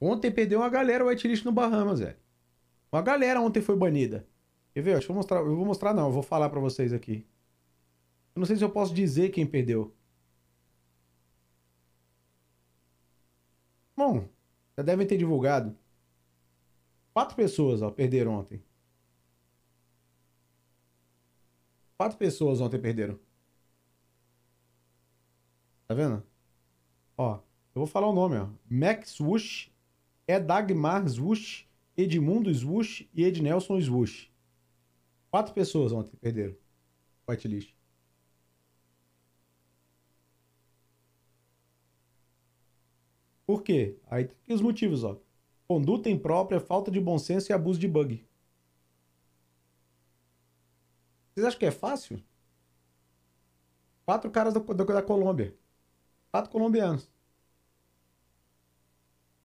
Ontem perdeu uma galera o whitelist no Bahamas, velho. Uma galera ontem foi banida. Quer ver? Deixa eu mostrar. Eu vou mostrar, não. Eu vou falar pra vocês aqui. Eu não sei se eu posso dizer quem perdeu. Bom, já devem ter divulgado. Quatro pessoas, ó, perderam ontem. Quatro pessoas ontem perderam. Tá vendo? Ó, eu vou falar o nome, ó. Max Wush, é Dagmar Zwusch, Edmundo Zwusch e Ednelson Zwusch. Quatro pessoas ontem perderam. Whitelist. Por quê? Aí tem os motivos, ó. Conduta imprópria, falta de bom senso e abuso de bug. Vocês acham que é fácil? Quatro caras da, da, da Colômbia. Quatro colombianos.